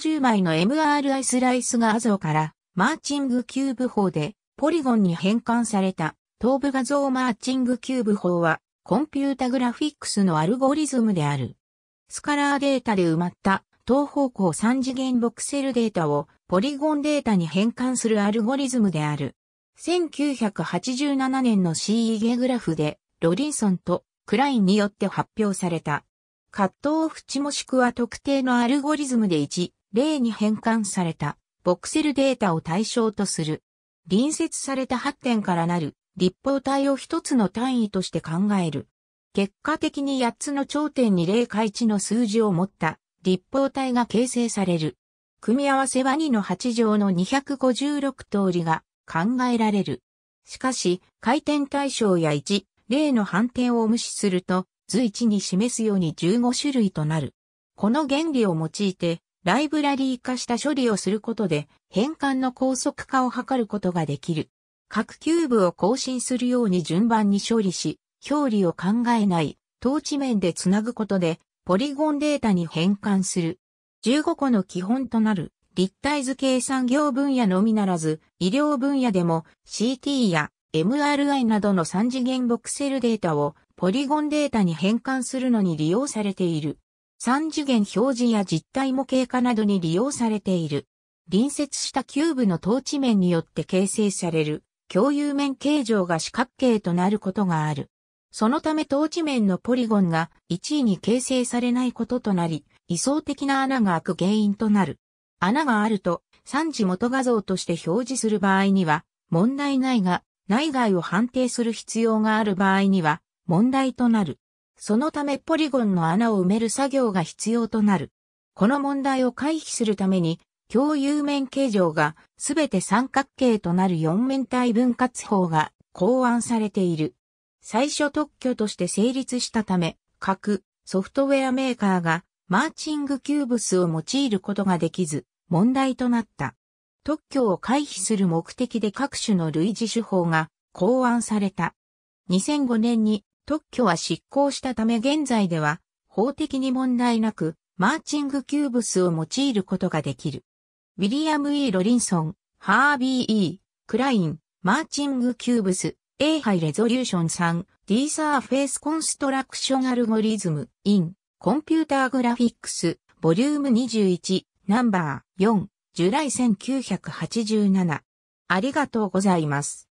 150枚の MRI スライス画像からマーチングキューブ法でポリゴンに変換された頭部画像マーチングキューブ法はコンピュータグラフィックスのアルゴリズムである。スカラーデータで埋まった等方向3次元ボクセルデータをポリゴンデータに変換するアルゴリズムである。1987年の CEG グラフでロリンソンとクラインによって発表された。カットオフ値もしくは特定のアルゴリズムで1、例に変換された、ボクセルデータを対象とする。隣接された8点からなる立方体を一つの単位として考える。結果的に8つの頂点に0回値の数字を持った立方体が形成される。組み合わせは2の8乗の256通りが考えられる。しかし、回転対象や1、例の反転を無視すると、図一に示すように15種類となる。この原理を用いて、ライブラリー化した処理をすることで変換の高速化を図ることができる。各キューブを更新するように順番に処理し、表裏を考えない、統治面でつなぐことで、ポリゴンデータに変換する。15個の基本となる立体図計算業分野のみならず、医療分野でも CT や MRI などの3次元ボクセルデータをポリゴンデータに変換するのに利用されている。三次元表示や実体模型化などに利用されている。隣接したキューブの統治面によって形成される共有面形状が四角形となることがある。そのため統治面のポリゴンが1位に形成されないこととなり、理想的な穴が開く原因となる。穴があると、3次元画像として表示する場合には、問題ないが、内外を判定する必要がある場合には、問題となる。そのためポリゴンの穴を埋める作業が必要となる。この問題を回避するために、共有面形状がすべて三角形となる四面体分割法が考案されている。最初特許として成立したため、各ソフトウェアメーカーがマーチングキューブスを用いることができず、問題となった。特許を回避する目的で各種の類似手法が考案された。2005年に特許は失効したため現在では法的に問題なくマーチングキューブスを用いることができる。ウィリアム・ E・ ロリンソン、ハービー・ E・ クライン、マーチングキューブス、A ハイレゾリューション3、D サーフェイスコンストラクションアルゴリズム、イン、コンピューターグラフィックス、ボリューム21、ナンバー4、ジュライ1987。ありがとうございます。